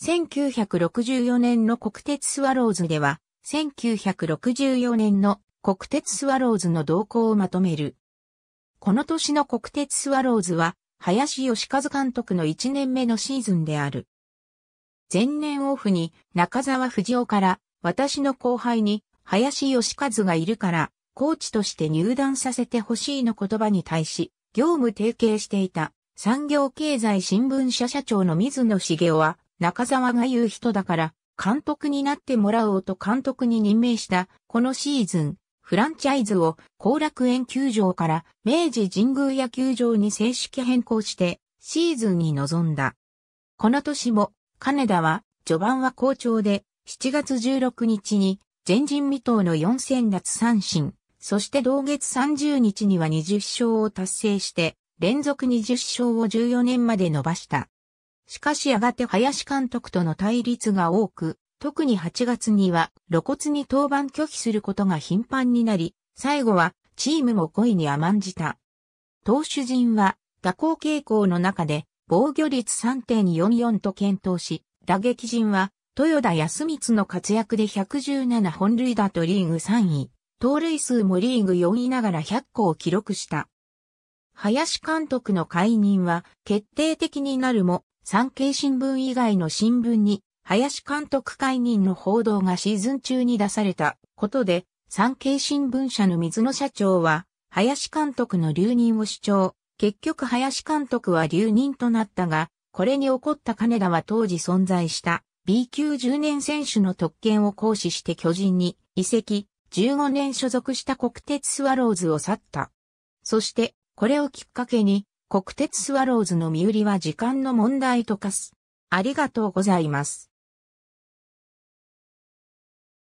1964年の国鉄スワローズでは、1964年の国鉄スワローズの動向をまとめる。この年の国鉄スワローズは、林義和監督の1年目のシーズンである。前年オフに中沢藤尾から私の後輩に林義和がいるからコーチとして入団させてほしいの言葉に対し業務提携していた産業経済新聞社社長の水野茂雄は中沢が言う人だから、監督になってもらおうと監督に任命した、このシーズン、フランチャイズを後楽園球場から明治神宮野球場に正式変更して、シーズンに臨んだ。この年も、金田は、序盤は好調で、7月16日に、前人未到の4000奪三振、そして同月30日には20勝を達成して、連続20勝を14年まで伸ばした。しかしやがて林監督との対立が多く、特に8月には露骨に登板拒否することが頻繁になり、最後はチームも恋に甘んじた。投手陣は打工傾向の中で防御率3.44と検討し、打撃陣は豊田康光の活躍で117本塁打とリーグ3位、盗塁数もリーグ4位ながら100個を記録した。林監督の解任は決定的になるも、産経新聞以外の新聞に、林監督解任の報道がシーズン中に出されたことで、産経新聞社の水野社長は、林監督の留任を主張。結局林監督は留任となったが、これに怒った金田は当時存在した B 級10年選手の特権を行使して巨人に移籍、15年所属した国鉄スワローズを去った。そして、これをきっかけに国鉄スワローズの身売りは時間の問題と化す。ありがとうございます。